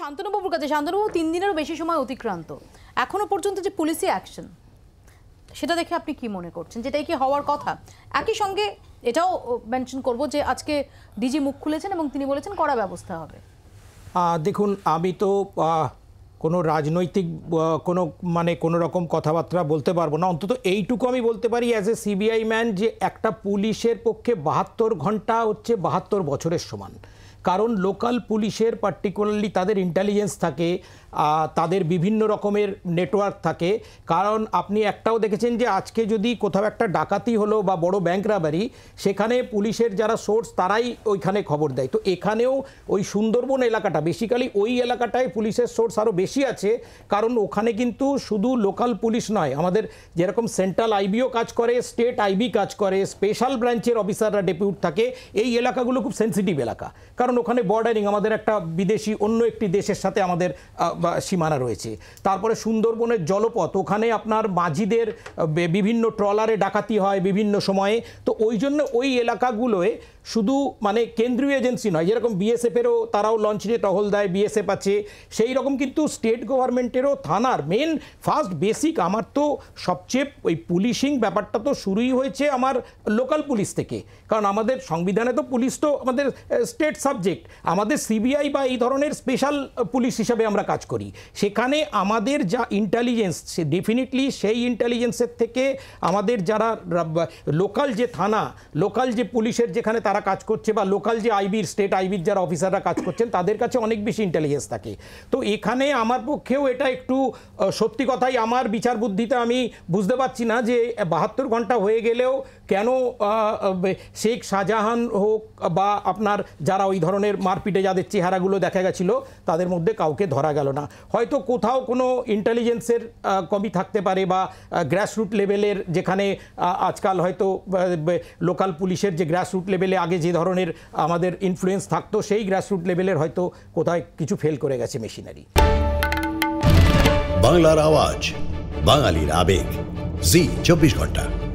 শান্তনুবাবুর কাছে শান্তনুবাবু তিন দিনেরও বেশি সময় অতিক্রান্ত এখনো পর্যন্ত যে পুলিশি অ্যাকশন সেটা দেখে আপনি কি মনে করছেন যেটাই কি হওয়ার কথা একই সঙ্গে এটাও মেনশন করব যে আজকে ডিজি মুখ খুলেছেন এবং তিনি বলেছেন করা ব্যবস্থা হবে দেখুন আমি তো কোনো রাজনৈতিক কোনো মানে কোনো রকম কথাবার্তা বলতে পারবো না অন্তত এইটুকু আমি বলতে পারি অ্যাজ এ সিবিআই ম্যান যে একটা পুলিশের পক্ষে বাহাত্তর ঘন্টা হচ্ছে বাহাত্তর বছরের সমান কারণ লোকাল পুলিশের পার্টিকুলারলি তাদের ইন্টেলিজেন্স থাকে তাদের বিভিন্ন রকমের নেটওয়ার্ক থাকে কারণ আপনি একটাও দেখেছেন যে আজকে যদি কোথাও একটা ডাকাতি হলো বা বড় ব্যাংক রাবারি সেখানে পুলিশের যারা সোর্স তারাই ওইখানে খবর দেয় তো এখানেও ওই সুন্দরবন এলাকাটা বেসিক্যালি ওই এলাকাটায় পুলিশের সোর্স আরও বেশি আছে কারণ ওখানে কিন্তু শুধু লোকাল পুলিশ নয় আমাদের যেরকম সেন্ট্রাল আইবিও কাজ করে স্টেট আইবি কাজ করে স্পেশাল ব্রাঞ্চের অফিসাররা ডেপিউট থাকে এই এলাকাগুলো খুব সেন্সিটিভ এলাকা কারণ ওখানে বর্ডারিং আমাদের একটা বিদেশি অন্য একটি দেশের সাথে আমাদের সীমানা রয়েছে তারপরে সুন্দরবনের জলপথ ওখানে আপনার মাঝিদের বিভিন্ন ট্রলারে ডাকাতি হয় বিভিন্ন সময়ে তো ওই জন্য ওই এলাকাগুলোয় শুধু মানে কেন্দ্রীয় এজেন্সি নয় যেরকম বিএসএফেরও তারাও লঞ্চ নিয়ে টহল দেয় বিএসএফ আছে সেই রকম কিন্তু স্টেট গভর্নমেন্টেরও থানার মেন ফার্স্ট বেসিক আমার তো সবচেয়ে ওই পুলিশিং ব্যাপারটা তো শুরুই হয়েছে আমার লোকাল পুলিশ থেকে কারণ আমাদের সংবিধানে তো পুলিশ তো আমাদের স্টেট সাব সাবজেক্ট আমাদের সিবিআই বা এই ধরনের স্পেশাল পুলিশ হিসাবে আমরা কাজ করি সেখানে আমাদের যা ইন্টেলিজেন্স সে ডেফিনেটলি সেই ইন্টেলিজেন্সের থেকে আমাদের যারা লোকাল যে থানা লোকাল যে পুলিশের যেখানে তারা কাজ করছে বা লোকাল যে আইবির স্টেট আইবির যারা অফিসাররা কাজ করছেন তাদের কাছে অনেক বেশি ইন্টেলিজেন্স থাকে তো এখানে আমার পক্ষেও এটা একটু সত্যি কথাই আমার বিচার বুদ্ধিতে আমি বুঝতে পারছি না যে বাহাত্তর ঘন্টা হয়ে গেলেও কেন শেখ শাহজাহান হোক বা আপনার যারা ওই ধরনের মারপিটে যাদের চেহারাগুলো দেখা গেছিল তাদের মধ্যে কাউকে ধরা গেল না হয়তো কোথাও কোনো ইন্টেলিজেন্সের কমি থাকতে পারে বা গ্রাসরুট লেভেলের যেখানে আজকাল হয়তো লোকাল পুলিশের যে গ্রাসরুট লেভেলে আগে যে ধরনের আমাদের ইনফ্লুয়েন্স থাকতো সেই গ্রাসরুট লেভেলের হয়তো কোথায় কিছু ফেল করে গেছে মেশিনারি বাংলার আওয়াজ বাঙালির আবেগ জি চব্বিশ ঘন্টা